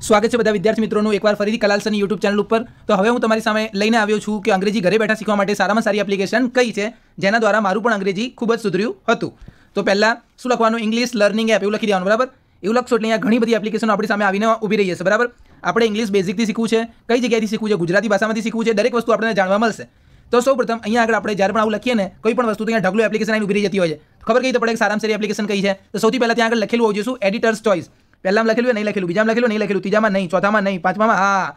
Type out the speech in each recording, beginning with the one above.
સ્વાગત છે બધા વિદ્યાર્થી મિત્રોનું એકવાર ફરીથી કલાલ સરની યુટ્યુબ ચેનલ ઉપર તો હવે હું તમારી સામે લઈને આવ્યો છું કે અંગ્રેજી ઘરે બેઠા શીખવા માટે સારામાં સારી એપ્લિકેશન કઈ છે જેના દ્વારા મારું પણ અંગ્રેજી ખૂબ જ સુધર્યું હતું તો પહેલાં શું લખવાનું ઇંગ્લિશ લર્નિંગ એપ એવું લખી દેવાનું બરાબર એવું લખશો એટલે અહીંયા ઘણી બધી એપ્લિકેશનો આપણી સામે આવીને ઊભી રહી છે બરાબર આપણે ઇંગ્લિશ બેઝિકથી શીખવું છે કઈ જગ્યાએથી શીખવું છે ગુજરાતી ભાષામાંથી શીખવું છે દરેક વસ્તુ આપણને જાણવા મળશે તો સૌ પ્રથમ અહીંયા આગળ આપણે જ્યારે પણ આવું લખીએ ને કોઈ પણ વસ્તુ અહીંયા ઢગલું એપ્લિકેશન આવી ઊભી રહી જતી હોય છે ખબર કઈ તો પડે સારામાં સારી એપ્લિકેશન કઈ છે તો સૌથી પહેલાં ત્યાં આગળ લખેલું હોવું જોઈશું એડિટર્સ ચોઇસ પહેલામાં લખેલું નહીં લખેલું બીજામાં લખેલું નહીં લખેલું ત્રીજામાં નહીં ચોથામાં નહીં પાંચમામાં હા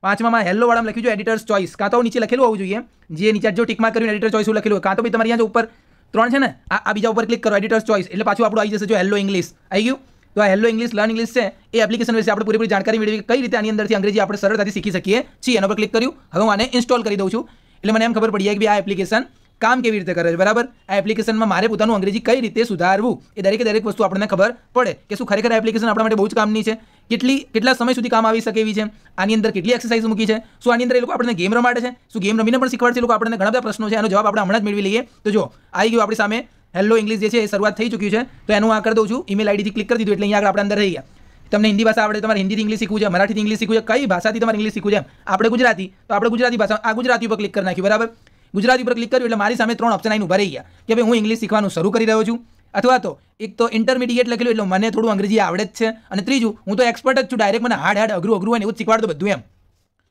પાંચમામાં હેલો વાળા લખ્યું છે એડિટર્સ ચોઇસ કાં તો નીચે લખેલું હોવું જોઈએ જે નીચે જો ટીકમાં કર્યું એડિટર ચોઇસ લખેલું કાં તો ભાઈ તમારી અહીંયા ઉપર ત્રણ છે ને આ બીજા ઉપર ક્લિક કરો એડિટર્સ ચોઇસ એટલે પાછું આપણું આવી જશે જો હેલો ઇંગ્લિશ આવી ગયું તો આ હેલો ઇંગ્લિશ લર્ન ઇંગ્લિશ છે એ એપ્લિકેશન વિશે આપણે પૂરી પૂરી જાણકારી મેળવી કઈ રીતે આની અંદરથી અંગ્રેજી આપણે સરળતાથી શીખી શકીએ છીએ એના પર ક્લિક કર્યું હવે હું આને ઇન્સ્ટોલ કરી દઉં છું એટલે મને એમ ખબર પડી જાય કે આ એપ્લિકેશન કામ કેવી રીતે કરે છે બરાબર આ એપ્લિકેશનમાં મારે પોતાનું અંગ્રેજી કઈ રીતે સુધારવું એ દરેકે દરેક વસ્તુ આપણને ખબર પડે કે શું ખરેખર એપ્લિકેશન આપણા માટે બહુ જ કામની છે કેટલી કેટલા સમય સુધી કામ આવી શકે એવી છે આની અંદર કેટલી એક્સરસાઇઝ મૂકી છે શું આની અંદર એ લોકો આપણને ગેમ રમાડે છે શું ગેમ રમીને પણ શીખવાડશે લોકો આપણને ઘણા બધા પ્રશ્નો છે એનો જવાબ આપણે હમણાં જ મેળવી લઈએ તો જો આવી ગયો આપણી સામે હેલો ઇંગ્લિશ જે છે એ શરૂઆત થઈ ચૂક્યું છે તો એનું આ કરી દઉં છું ઈમેલ આઈડીથી ક્લિક કરી દીધું એટલે અહીંયા આગળ આપણે અંદર રહી ગયા તમને હિન્દી ભાષા આવડે તમારે હિન્દીથી ઇંગ્લિશ શીખવું છે મરાઠીથી ઇંગ્લિશ શીખવું છે કઈ ભાષાથી તમારે ઇંગ્લિશ શીખવું છે આપણે ગુજરાતી તો આપણે ગુજરાતી ભાષા આ ગુજરાતી ઉપર ક્લિક કરી નાખ્યું બરાબર ગુજરાતી ઉપર ક્લિક કર્યું એટલે મારી સામે ત્રણ ઓપ્શન આઈને ઉભા ગયા કે ભાઈ હું ઇંગ્લિશ શીખવાનું શરૂ કરી રહ્યો છું અથવા તો એક તો ઇન્ટરમીડિયેટ લખેલું એટલે મને થોડું અંગ્રેજી આવડે જ છે અને ત્રીજું હું તો એક્સપર્ટ જ છું ડાયરેક્ટ મને હાડ હાડ અઘરું અઘરું હોય એવું જ શીખવાડતો બધું એમ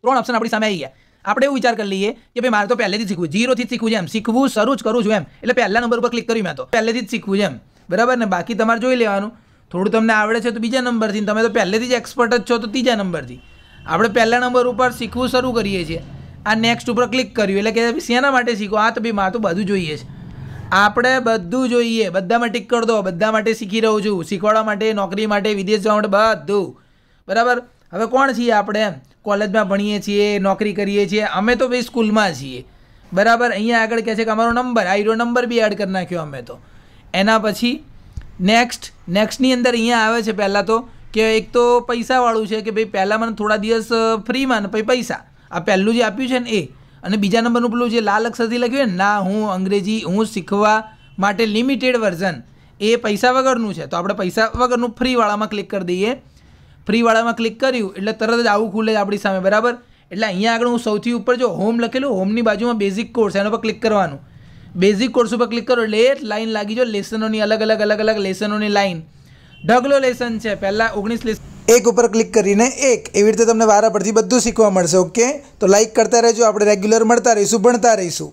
ત્રણ ઓપ્શન આપણી સામે આવી ગયા આપણે એવું વિચાર કરી લઈએ કે ભાઈ મારે તો પહેલેથી શીખવું જીરોથી જ શીખવું છે એમ શીખવું શરૂ જ કરું છું એમ એટલે પહેલા નંબર ઉપર ક્લિક કર્યું મેં તો પહેલેથી જ શીખવું છે એમ બરાબર ને બાકી તમારે જોઈ લેવાનું થોડું તમને આવડે છે તો બીજા નંબરથી તમે તો પહેલેથી જ એક્સપર્ટ જ છો તો ત્રીજા નંબરથી આપણે પહેલા નંબર ઉપર શીખવું શરૂ કરીએ છીએ આ નેક્સ્ટ ઉપર ક્લિક કર્યું એટલે કે શેના માટે શીખો આ તો બી મારે તો બધું જોઈએ છે આપણે બધું જોઈએ બધામાં ટીક કરી દો બધા માટે શીખી રહું છું શીખવાડવા માટે નોકરી માટે વિદેશ જવા માટે બધું બરાબર હવે કોણ છીએ આપણે એમ કોલેજમાં ભણીએ છીએ નોકરી કરીએ છીએ અમે તો ભાઈ સ્કૂલમાં છીએ બરાબર અહીંયા આગળ કહે છે કે અમારો નંબર આઈરો નંબર બી એડ કરી નાખ્યો અમે તો એના પછી નેક્સ્ટ નેક્સ્ટની અંદર અહીંયા આવે છે પહેલાં તો કે એક તો પૈસાવાળું છે કે ભાઈ પહેલાં મને થોડા દિવસ ફ્રીમાં ને પછી પૈસા આ પહેલું જે આપ્યું છે ને એ અને બીજા નંબરનું પેલું જે લાલ અક્ષરથી લખ્યું ને ના હું અંગ્રેજી હું શીખવા માટે લિમિટેડ વર્ઝન એ પૈસા વગરનું છે તો આપણે પૈસા વગરનું ફ્રીવાળામાં ક્લિક કરી દઈએ ફ્રીવાળામાં ક્લિક કર્યું એટલે તરત જ આવું ખુલે આપણી સામે બરાબર એટલે અહીંયા આગળ હું સૌથી ઉપર જો હોમ લખેલું હોમની બાજુમાં બેઝિક કોર્સ એના પર ક્લિક કરવાનું બેઝિક કોર્સ ઉપર ક્લિક કરો એટલે એક લાઇન લાગી જો લેસનોની અલગ અલગ અલગ અલગ લેસનોની લાઇન ઢગલો લેસન છે પહેલાં ઓગણીસ લેસન એક ઉપર ક્લિક કરીને એક એવી રીતે તમને વારા પરથી બધું શીખવા મળશે ઓકે તો લાઇક કરતા રહેજો આપણે રેગ્યુલર મળતા રહીશું ભણતા રહીશું